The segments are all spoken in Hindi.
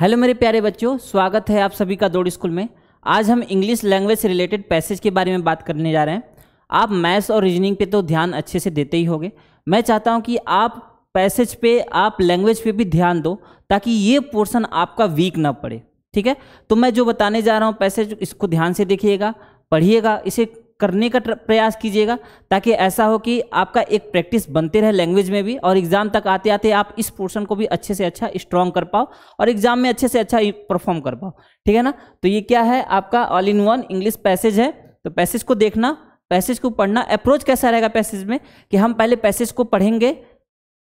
हेलो मेरे प्यारे बच्चों स्वागत है आप सभी का दौड़ स्कूल में आज हम इंग्लिश लैंग्वेज से रिलेटेड पैसेज के बारे में बात करने जा रहे हैं आप मैथ्स और रीजनिंग पे तो ध्यान अच्छे से देते ही होंगे मैं चाहता हूं कि आप पैसेज पे आप लैंग्वेज पे भी ध्यान दो ताकि ये पोर्सन आपका वीक ना पड़े ठीक है तो मैं जो बताने जा रहा हूँ पैसेज इसको ध्यान से देखिएगा पढ़िएगा इसे करने का प्रयास कीजिएगा ताकि ऐसा हो कि आपका एक प्रैक्टिस बनते रहे लैंग्वेज में भी और एग्ज़ाम तक आते आते आप इस पोर्शन को भी अच्छे से अच्छा स्ट्रॉन्ग कर पाओ और एग्ज़ाम में अच्छे से अच्छा परफॉर्म कर पाओ ठीक है ना तो ये क्या है आपका all in one English passage है तो पैसेज को देखना पैसेज को पढ़ना अप्रोच कैसा रहेगा पैसेज में कि हम पहले पैसेज को पढ़ेंगे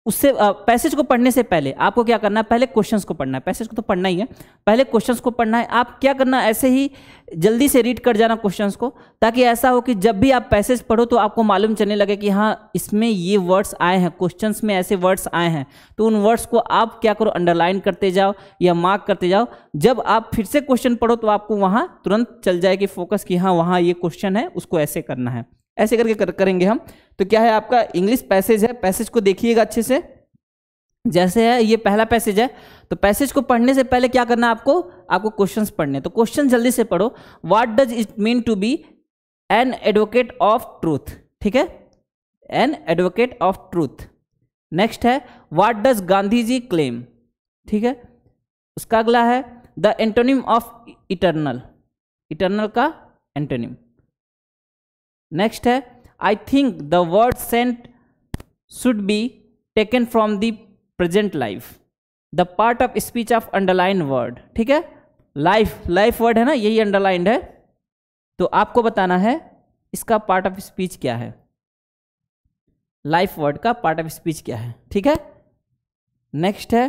उससे पैसेज को पढ़ने से पहले आपको क्या करना है पहले क्वेश्चंस को पढ़ना है पैसेज को तो पढ़ना ही है पहले क्वेश्चंस को पढ़ना है आप क्या करना ऐसे ही जल्दी से रीड कर जाना क्वेश्चंस को ताकि ऐसा हो कि जब भी आप पैसेज पढ़ो तो आपको मालूम चलने लगे कि हाँ इसमें ये वर्ड्स आए हैं क्वेश्चन में ऐसे वर्ड्स आए हैं तो उन वर्ड्स को आप क्या करो अंडरलाइन करते जाओ या मार्क करते जाओ जब आप फिर से क्वेश्चन पढ़ो तो आपको वहाँ तुरंत चल जाएगी फोकस कि हाँ वहाँ ये क्वेश्चन है उसको ऐसे करना है ऐसे करके कर, करेंगे हम तो क्या है आपका इंग्लिश पैसेज है पैसेज को देखिएगा अच्छे से जैसे है ये पहला पैसेज है तो पैसेज को पढ़ने से पहले क्या करना है आपको आपको क्वेश्चंस पढ़ने तो क्वेश्चन जल्दी से पढ़ो what does it mean to be an advocate of truth ठीक है an advocate of truth next है what does Gandhi ji claim ठीक है उसका अगला है the antonym of eternal eternal का एंटोनिम नेक्स्ट है I think the word saint should be taken from the present life the part of speech of underline word ठीक है लाइफ लाइफ वर्ड है ना यही अंडरलाइंड है तो आपको बताना है इसका पार्ट ऑफ स्पीच क्या है लाइफ वर्ड का पार्ट ऑफ स्पीच क्या है ठीक है नेक्स्ट है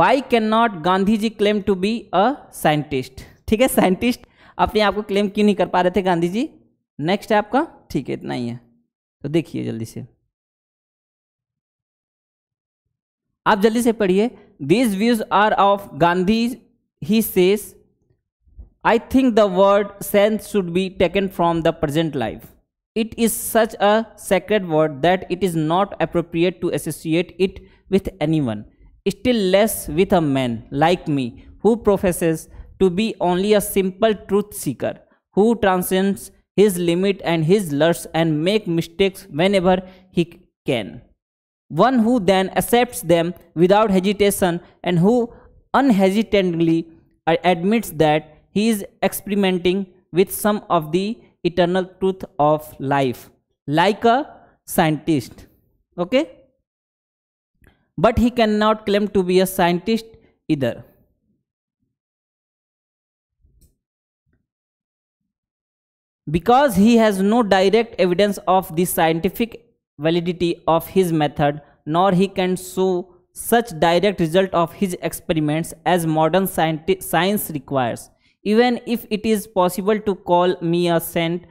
why can not Gandhi ji claim to be a scientist ठीक है साइंटिस्ट अपने आप को क्लेम क्यों नहीं कर पा रहे थे गांधी जी नेक्स्ट है आपका ठीक है इतना ही है तो देखिए जल्दी से आप जल्दी से पढ़िए this views are of Gandhi he says I think the word sense should be taken from the present life it is such a secret word that it is not appropriate to associate it with any one still less with a man like me who profess to be only a simple truth seeker who transcends his limit and his lusts and make mistakes whenever he can. One who then accepts them without hesitation and who unhesitantly admits that he is experimenting with some of the eternal truth of life, like a scientist. Okay? But he cannot claim to be a scientist either. Because he has no direct evidence of the scientific validity of his method, nor he can show such direct result of his experiments as modern science requires. Even if it is possible to call me a saint,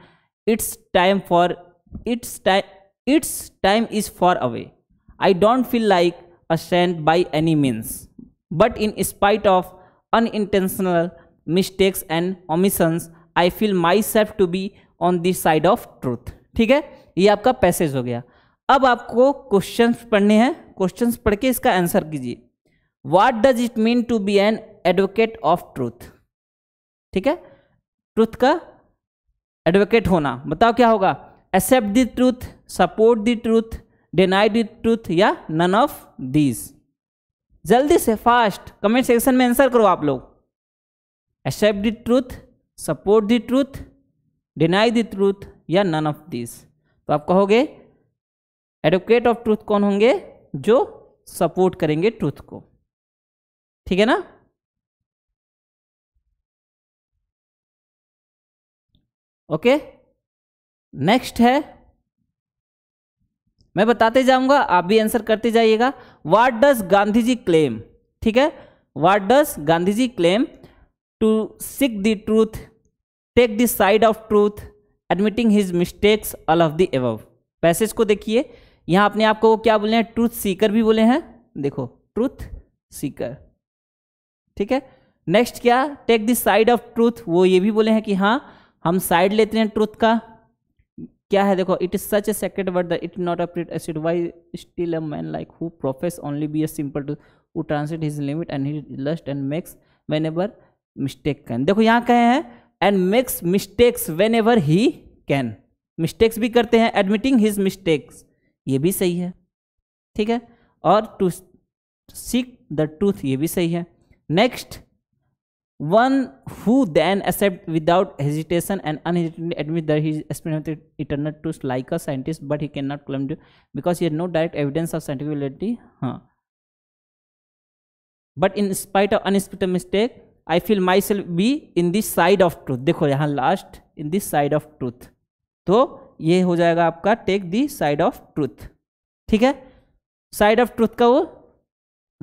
its time for its time its time is far away. I don't feel like a saint by any means. But in spite of unintentional mistakes and omissions, I feel myself to be on this side of truth ठीक है ये आपका पैसेज हो गया अब आपको क्वेश्चन पढ़ने हैं क्वेश्चन पढ़ के इसका आंसर कीजिए what does it mean to be an advocate of truth ठीक है ट्रूथ का एडवोकेट होना बताओ क्या होगा accept the truth support the truth deny the truth या नन ऑफ दीज जल्दी से फास्ट कमेंट सेक्शन में आंसर करो आप लोग accept the truth support the truth deny the truth या नन ऑफ दिस तो आप कहोगे एडवोकेट ऑफ ट्रूथ कौन होंगे जो सपोर्ट करेंगे ट्रूथ को ठीक है ना ओके नेक्स्ट है मैं बताते जाऊंगा आप भी आंसर करते जाइएगा what does Gandhi ji claim ठीक है what does Gandhi ji claim to seek the truth take the side of truth admitting his mistakes all of the above passage को देखिए यहाँ अपने आप को क्या बोले हैं ट्रूथ सीकर भी बोले हैं देखो ट्रूथ सीकर ठीक है नेक्स्ट क्या take the side of truth वो ये भी बोले हैं कि हाँ हम साइड लेते हैं ट्रूथ का क्या है देखो it is such a secret word that it not appropriate acid why still a man like who profess only be a simple to वो translate his limit and his lust and makes man ever mistake can देखो यहाँ कहे हैं and makes mistakes whenever he can mistakes भी करते हैं एडमिटिंग हिज मिस्टेक्स ये भी सही है ठीक है और टू सीक द ट्रूथ ये भी सही है next one who then accept without hesitation and unhesitatingly admit there he experimented eternal to like a scientist but he can not claim to because ये no direct evidence of scientific हाँ बट इन स्पाइट ऑफ अनस्पिटल mistake I feel myself be in this side of truth देखो यहाँ last in this side of truth तो ये हो जाएगा आपका take the side of truth ठीक है साइड ऑफ ट्रूथ का वो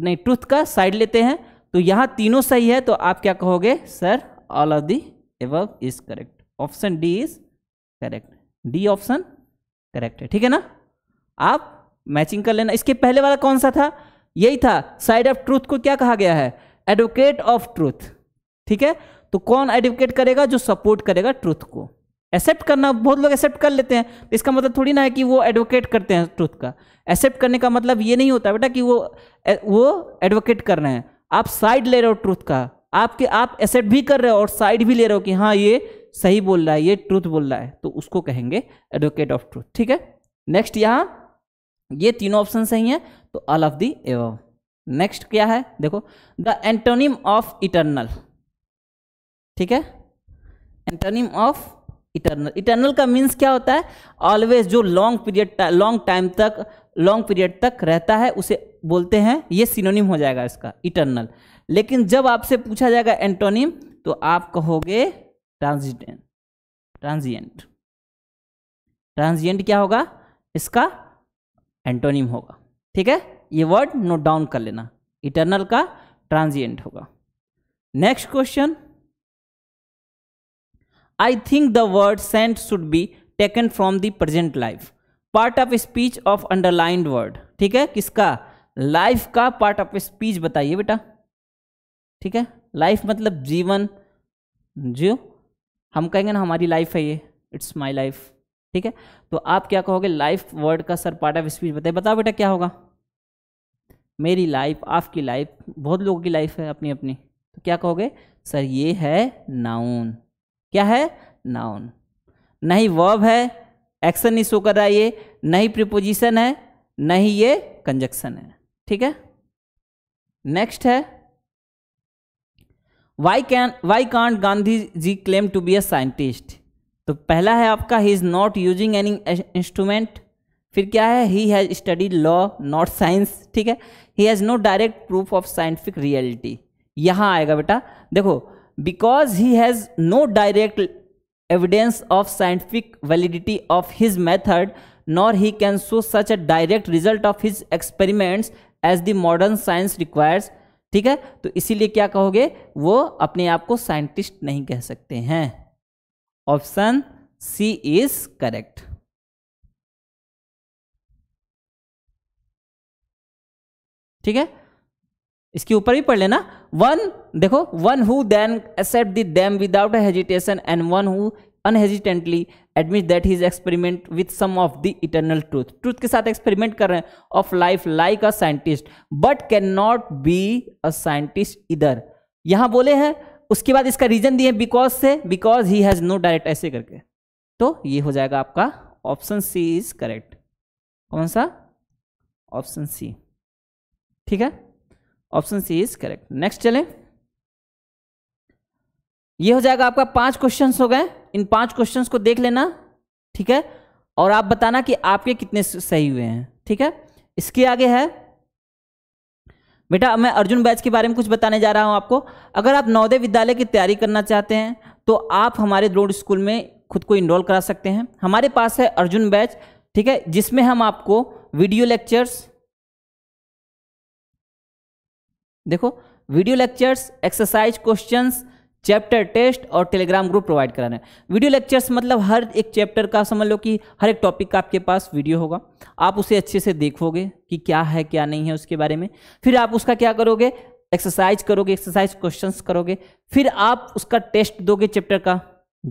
नहीं ट्रूथ का साइड लेते हैं तो यहाँ तीनों सही है तो आप क्या कहोगे sir all of the above is correct option D is correct D option correct है ठीक है ना आप मैचिंग कर लेना इसके पहले वाला कौन सा था यही था साइड ऑफ ट्रूथ को क्या कहा गया है एडवोकेट ऑफ ट्रूथ ठीक है तो कौन एडवोकेट करेगा जो सपोर्ट करेगा ट्रूथ को एक्सेप्ट करना बहुत लोग एक्सेप्ट कर लेते हैं इसका मतलब थोड़ी ना है कि वो एडवोकेट करते हैं ट्रूथ का एक्सेप्ट करने का मतलब ये नहीं होता बेटा कि वो वो एडवोकेट कर रहे हैं आप साइड ले रहे हो ट्रूथ का आपके आप एक्सेप्ट भी कर रहे हो और साइड भी ले रहे हो कि हाँ ये सही बोल रहा है ये ट्रूथ बोल रहा है तो उसको कहेंगे एडवोकेट ऑफ ट्रूथ ठीक है नेक्स्ट यहाँ ये तीनों ऑप्शन सही हैं तो ऑल ऑफ दी एव नेक्स्ट क्या है देखो द एंटोनिम ऑफ इटर्नल ठीक है एंटोनिम ऑफ इटरनल इटरनल का मीन्स क्या होता है ऑलवेज जो लॉन्ग पीरियड लॉन्ग टाइम तक लॉन्ग पीरियड तक रहता है उसे बोलते हैं ये सिनोनिम हो जाएगा इसका इटरनल लेकिन जब आपसे पूछा जाएगा एंटोनिम तो आप कहोगे ट्रांजिटेंट ट्रांजिएंट ट्रांजिएंट क्या होगा इसका एंटोनिम होगा ठीक है ये वर्ड नोट डाउन कर लेना इटरनल का ट्रांजिएंट होगा next question I think the word saint should be taken from the present life part of speech of underlined word ठीक है किसका लाइफ का पार्ट ऑफ स्पीच बताइए बेटा ठीक है लाइफ मतलब जीवन जियो हम कहेंगे ना हमारी लाइफ है ये इट्स माय लाइफ ठीक है तो आप क्या कहोगे लाइफ वर्ड का सर पार्ट ऑफ स्पीच बताइए बताओ बेटा क्या होगा मेरी लाइफ आपकी लाइफ बहुत लोगों की लाइफ है अपनी अपनी तो क्या कहोगे सर ये है नाउन क्या है नाउन नहीं वर्ब है एक्शन नहीं शो कर रहा ये ना ही प्रिपोजिशन है नहीं ही ये कंजक्शन है ठीक है नेक्स्ट है why can why can't Gandhi ji claim to be a scientist तो पहला है आपका he is not using any instrument फिर क्या है he has study law not science ठीक है he has no direct proof of scientific reality यहां आएगा बेटा देखो because he has no direct evidence of scientific validity of his method nor he can show such a direct result of his experiments as the modern science requires ठीक है तो इसीलिए क्या कहोगे वो अपने आप को साइंटिस्ट नहीं कह सकते हैं ऑप्शन सी इज करेक्ट ठीक है इसके ऊपर भी पढ़ लेना वन देखो one who then accept the them without hesitation and one who unhesitatingly admit that his experiment with some of the eternal truth truth के साथ एक्सपेरिमेंट कर रहे हैं of life like a scientist but can not be a scientist इधर यहां बोले हैं उसके बाद इसका रीजन दिए बिकॉज से because he has no direct ऐसे करके तो ये हो जाएगा आपका ऑप्शन सी इज करेक्ट कौन सा ऑप्शन सी ठीक है option C is correct next चलें ये हो जाएगा आपका पांच क्वेश्चन हो गए इन पांच क्वेश्चन को देख लेना ठीक है और आप बताना कि आपके कितने सही हुए हैं ठीक है इसके आगे है बेटा मैं अर्जुन बैच के बारे में कुछ बताने जा रहा हूं आपको अगर आप नवोदय विद्यालय की तैयारी करना चाहते हैं तो आप हमारे द्रोड़ स्कूल में खुद को इनरोल करा सकते हैं हमारे पास है अर्जुन बैच ठीक है जिसमें हम आपको वीडियो लेक्चर्स देखो video lectures exercise questions chapter test और टेलीग्राम ग्रुप प्रोवाइड कराना है वीडियो लेक्चर्स मतलब हर एक चैप्टर का समझ लो कि हर एक टॉपिक का आपके पास वीडियो होगा आप उसे अच्छे से देखोगे कि क्या है क्या नहीं है उसके बारे में फिर आप उसका क्या करोगे एक्सरसाइज करोगे एक्सरसाइज क्वेश्चन करोगे फिर आप उसका टेस्ट दोगे चैप्टर का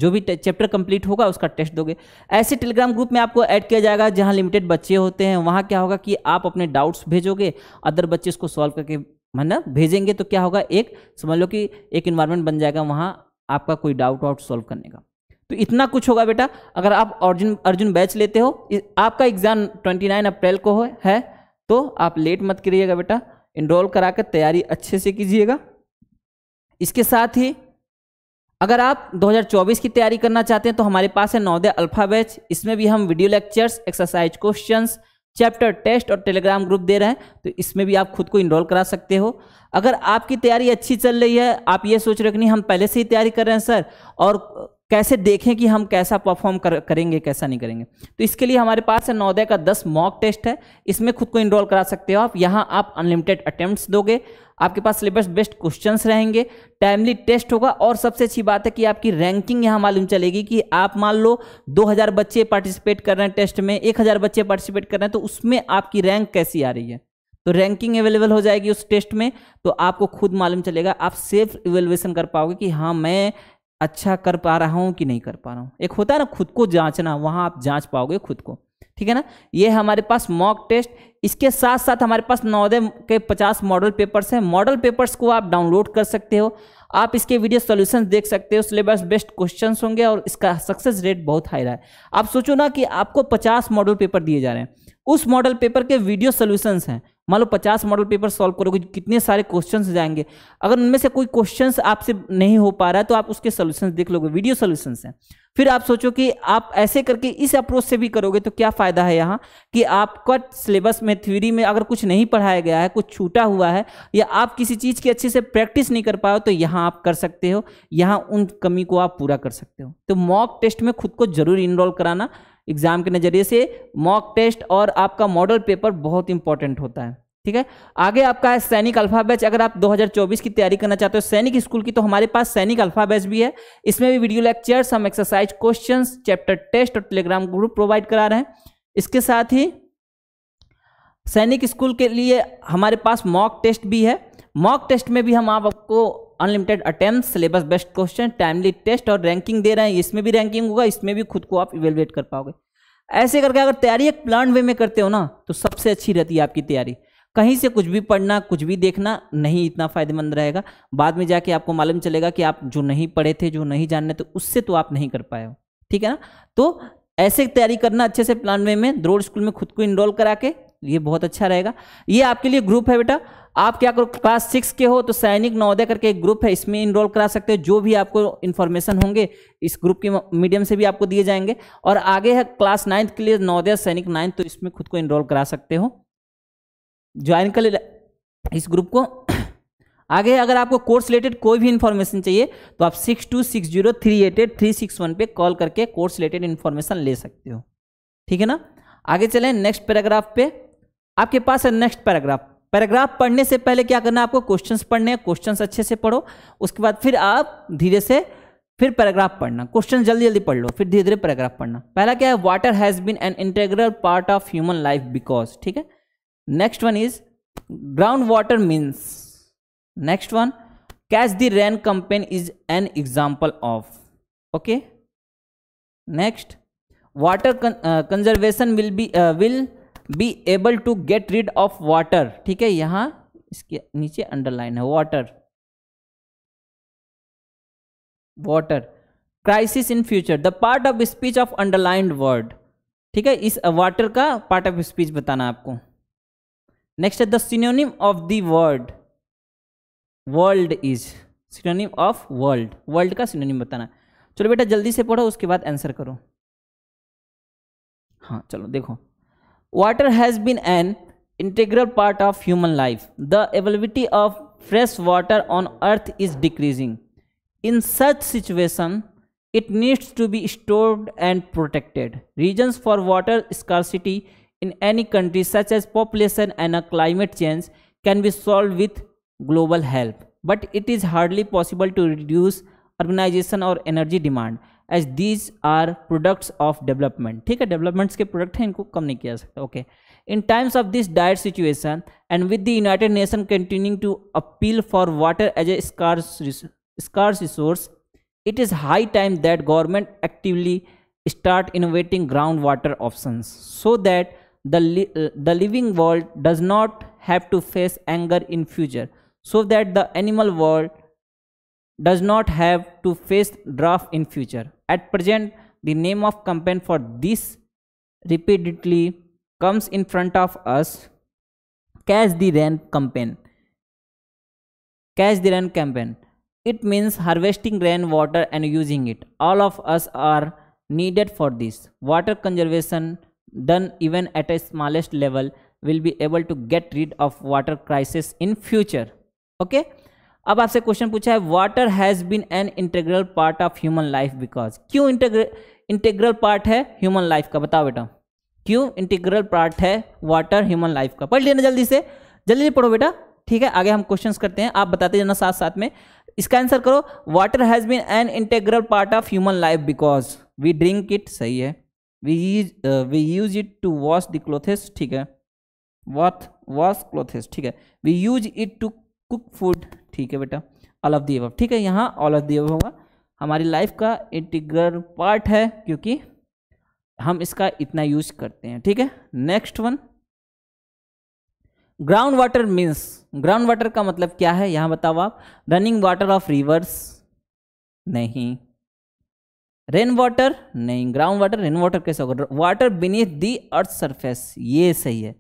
जो भी चैप्टर कंप्लीट होगा उसका टेस्ट दोगे ऐसे टेलीग्राम ग्रुप में आपको ऐड किया जाएगा जहां लिमिटेड बच्चे होते हैं वहां क्या होगा कि आप अपने डाउट्स भेजोगे अदर बच्चे उसको सॉल्व करके मतलब भेजेंगे तो क्या होगा एक समझ लो कि एक इन्वायरमेंट बन जाएगा वहाँ आपका कोई डाउट वाउट सॉल्व करने का तो इतना कुछ होगा बेटा अगर आप अर्जुन अर्जुन बैच लेते हो आपका एग्ज़ाम 29 अप्रैल को है तो आप लेट मत करिएगा बेटा इनरोल करा कर तैयारी अच्छे से कीजिएगा इसके साथ ही अगर आप 2024 की तैयारी करना चाहते हैं तो हमारे पास है नवोदय अल्फ़ा बैच इसमें भी हम video lectures exercise questions chapter test और टेलीग्राम ग्रुप दे रहे हैं तो इसमें भी आप खुद को इनरोल करा सकते हो अगर आपकी तैयारी अच्छी चल रही है आप ये सोच रहे हो कि नहीं हम पहले से ही तैयारी कर रहे हैं सर और कैसे देखें कि हम कैसा परफॉर्म कर, करेंगे कैसा नहीं करेंगे तो इसके लिए हमारे पास है नौदय का दस मॉक टेस्ट है इसमें खुद को इनरोल करा सकते हो आप यहाँ आप अनलिमिटेड अटेम्प्ट दोगे आपके पास सिलेबस बेस्ट क्वेश्चन रहेंगे टाइमली टेस्ट होगा और सबसे अच्छी बात है कि आपकी रैंकिंग यहाँ मालूम चलेगी कि आप मान लो 2000 बच्चे पार्टिसिपेट कर रहे हैं टेस्ट में 1000 बच्चे पार्टिसिपेट कर रहे हैं तो उसमें आपकी रैंक कैसी आ रही है तो रैंकिंग अवेलेबल हो जाएगी उस टेस्ट में तो आपको खुद मालूम चलेगा आप सेफ इवेलुएसन कर पाओगे कि हाँ मैं अच्छा कर पा रहा हूँ कि नहीं कर पा रहा हूँ एक होता है ना खुद को जांचना वहाँ आप जांच पाओगे खुद को ठीक है ना ये हमारे पास मॉक टेस्ट इसके साथ साथ हमारे पास नौदे के 50 मॉडल पेपर्स हैं मॉडल पेपर्स को आप डाउनलोड कर सकते हो आप इसके वीडियो सोल्यूशन देख सकते हो सिलेबस बेस्ट क्वेश्चंस होंगे और इसका सक्सेस रेट बहुत हाई रहा है आप सोचो ना कि आपको 50 मॉडल पेपर दिए जा रहे हैं उस मॉडल पेपर के वीडियो सोल्यूशंस हैं मान लो पचास मॉडल पेपर सॉल्व करोगे कितने सारे क्वेश्चन जाएंगे अगर उनमें से कोई क्वेश्चन आपसे नहीं हो पा रहा है तो आप उसके सोल्यूशन देख लोगे वीडियो सोल्यूशन है फिर आप सोचो कि आप ऐसे करके इस अप्रोच से भी करोगे तो क्या फायदा है यहाँ कि आपका सिलेबस में थ्योरी में अगर कुछ नहीं पढ़ाया गया है कुछ छूटा हुआ है या आप किसी चीज़ की अच्छे से प्रैक्टिस नहीं कर पाओ तो यहाँ आप कर सकते हो यहाँ उन कमी को आप पूरा कर सकते हो तो मॉक टेस्ट में खुद को जरूर इनरोल कराना एग्जाम के नज़रिए से मॉक टेस्ट और आपका मॉडल पेपर बहुत इंपॉर्टेंट होता है ठीक है आगे आपका है सैनिक अल्फाबैच अगर आप 2024 की तैयारी करना चाहते हो सैनिक स्कूल की तो हमारे पास सैनिक अल्फा भी है इसमें भी video lecture some exercise question chapter test और टेलीग्राम ग्रुप प्रोवाइड करा रहे हैं इसके साथ ही सैनिक स्कूल के लिए हमारे पास मॉक टेस्ट भी है मॉक टेस्ट में भी हम आपको unlimited attempt syllabus based question timely test और रैंकिंग दे रहे हैं इसमें भी रैंकिंग होगा इसमें भी खुद को आप इवेलुएट कर पाओगे ऐसे करके अगर तैयारी एक प्लान वे में करते हो ना तो सबसे अच्छी रहती है आपकी तैयारी कहीं से कुछ भी पढ़ना कुछ भी देखना नहीं इतना फ़ायदेमंद रहेगा बाद में जाके आपको मालूम चलेगा कि आप जो नहीं पढ़े थे जो नहीं जानने तो उससे तो आप नहीं कर पाए हो ठीक है ना तो ऐसे तैयारी करना अच्छे से प्लान वे में द्रोड़ स्कूल में खुद को इनरोल करा के ये बहुत अच्छा रहेगा ये आपके लिए ग्रुप है बेटा आप क्या करो क्लास सिक्स के हो तो सैनिक नवोदय करके एक ग्रुप है इसमें इनरोल करा सकते हो जो भी आपको इन्फॉर्मेशन होंगे इस ग्रुप के मीडियम से भी आपको दिए जाएंगे और आगे है क्लास नाइन्थ के लिए नवोदय सैनिक नाइन्थ तो इसमें खुद को इनरोल करा सकते हो ज्वाइन कर ले इस ग्रुप को आगे अगर आपको कोर्स रिलेटेड कोई भी इन्फॉर्मेशन चाहिए तो आप six two six zero three eight eight three six one पर कॉल करके कोर्स रिलेटेड इन्फॉर्मेशन ले सकते हो ठीक है ना आगे चलें नेक्स्ट पैराग्राफ पे आपके पास है नेक्स्ट पैराग्राफ पैराग्राफ पढ़ने से पहले क्या करना है आपको क्वेश्चंस पढ़ने हैं क्वेश्चंस अच्छे से पढ़ो उसके बाद फिर आप धीरे से फिर पैराग्राफ पढ़ना क्वेश्चन जल्दी जल्दी पढ़ लो फिर धीरे धीरे पैराग्राफ पढ़ना पहला क्या है water has been an integral part of human life because ठीक है next one is ground water means next one catch the rain campaign is an example of okay next water conservation will be will be able to get rid of water ठीक है यहां इसके नीचे अंडरलाइन है water water crisis in future the part of speech of underlined word ठीक है इस वाटर का पार्ट ऑफ स्पीच बताना आपको नेक्स्ट है the synonym of the word world is synonym of world world का सिनोनिम बताना चलो बेटा जल्दी से पढ़ो उसके बाद आंसर करो हाँ चलो देखो Water has been an integral part of human life. The availability of fresh water on earth is decreasing. In such situation, it needs to be stored and protected. Reasons for water scarcity in any country such as population and climate change can be solved with global help. But it is hardly possible to reduce urbanization or energy demand. As these are products of development ठीक है डेवलपमेंट्स के प्रोडक्ट हैं इनको कम नहीं किया जा सकता okay in times of this dire situation and with the United Nation continuing to appeal for water as a scarce resource it is high time that government actively start innovating groundwater options so that the the living world does not have to face anger in future so that the animal world does not have to face draft in future. At present, the name of campaign for this repeatedly comes in front of us. Catch the rain campaign. Catch the rain campaign. It means harvesting rainwater and using it. All of us are needed for this. Water conservation done even at a smallest level will be able to get rid of water crisis in future. Okay. अब आपसे क्वेश्चन पूछा है water has been an integral part of human life because क्यों इंटेग्रल पार्ट है ह्यूमन लाइफ का बताओ बेटा क्यों इंटीग्रल पार्ट है वाटर ह्यूमन लाइफ का पढ़ लेना जल्दी से जल्दी पढ़ो बेटा ठीक है आगे हम क्वेश्चंस करते हैं आप बताते जाना साथ साथ में इसका आंसर करो water has been an integral part of human life because we drink it सही है we use we use it to wash the clothes ठीक है वॉथ वॉश क्लोथेस ठीक है we use it to cook food ठीक है बेटा ऑल ऑफ दी एव ठीक है यहाँ ऑल ऑफ दी होगा हमारी लाइफ का इंटीग्रल पार्ट है क्योंकि हम इसका इतना यूज करते हैं ठीक है next one ground water means ground water का मतलब क्या है यहां बताओ आप रनिंग वाटर ऑफ रिवर्स नहीं रेन वाटर नहीं ग्राउंड वाटर रेन वाटर कैसे होगा water beneath the earth surface ये सही है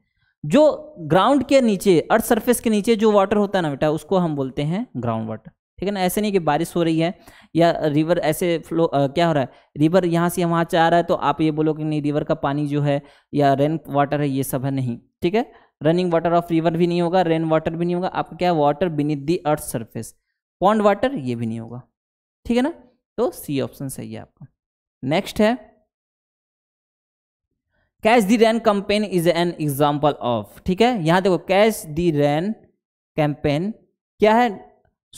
जो ग्राउंड के नीचे अर्थ सरफेस के नीचे जो वाटर होता है ना बेटा उसको हम बोलते हैं ग्राउंड वाटर ठीक है ना ऐसे नहीं कि बारिश हो रही है या रिवर ऐसे फ्लो आ, क्या हो रहा है रिवर यहाँ से वहाँ से आ रहा है तो आप ये बोलो कि नहीं रिवर का पानी जो है या रेन वाटर है ये सब है नहीं ठीक है रनिंग वाटर ऑफ रिवर भी नहीं होगा रेन वाटर भी नहीं होगा आपका क्या water beneath the earth surface pond water ये भी नहीं होगा ठीक है ना तो सी ऑप्शन सही है आपका नेक्स्ट है catch the rain campaign is an example of ठीक है यहाँ देखो कैश दी रैन कैंपेन क्या है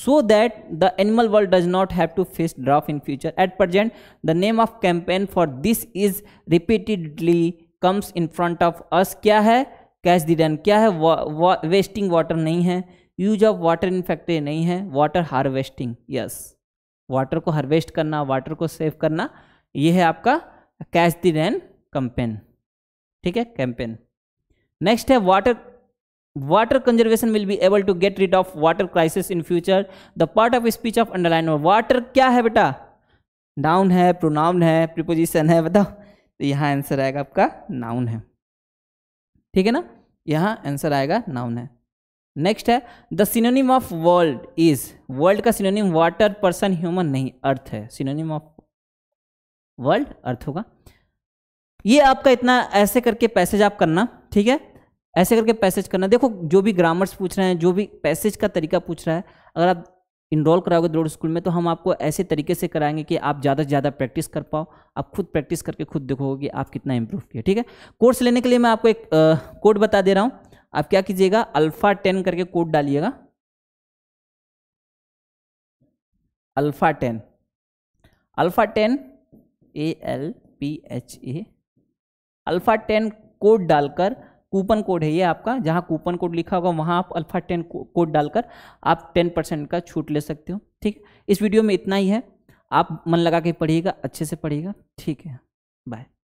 so that the animal world does not have to face drought in future at present the name of campaign for this is repeatedly comes in front of us क्या है कैच दी रैन क्या है वेस्टिंग वाटर नहीं है use of water in factory नहीं है वाटर हार्वेस्टिंग यस वाटर को हार्वेस्ट करना वाटर को सेव करना ये है आपका कैच दी रैन कंपेन ठीक है कैंपेन नेक्स्ट है water water conservation will be able to get rid of water crisis in future the part of speech of underline water क्या है बेटा नाउन है प्रोनाउन है प्रिपोजिशन है बताओ तो यहाँ आंसर आएगा आपका नाउन है ठीक है ना यहाँ आंसर आएगा नाउन है नेक्स्ट है the synonym of world is world का सिनोनिम वाटर पर्सन ह्यूमन नहीं अर्थ है सिनोनिम ऑफ वर्ल्ड अर्थ होगा ये आपका इतना ऐसे करके पैसेज आप करना ठीक है ऐसे करके पैसेज करना देखो जो भी ग्रामर्स पूछ रहे हैं जो भी पैसेज का तरीका पूछ रहा है अगर आप इनरोल कराओगे द्रोड़ स्कूल में तो हम आपको ऐसे तरीके से कराएंगे कि आप ज़्यादा से ज़्यादा प्रैक्टिस कर पाओ आप खुद प्रैक्टिस करके खुद देखोगे कि आप कितना इम्प्रूव किया ठीक है कोर्स लेने के लिए मैं आपको एक कोड बता दे रहा हूँ आप क्या कीजिएगा अल्फ़ा टेन करके कोड डालिएगा alpha ten alpha ten A L P H A alpha ten code डालकर कूपन कोड है ये आपका जहाँ कूपन कोड लिखा होगा वहाँ आप अल्फ़ा टेन कोड डालकर आप टेन परसेंट का छूट ले सकते हो ठीक इस वीडियो में इतना ही है आप मन लगा के पढ़िएगा अच्छे से पढ़िएगा ठीक है बाय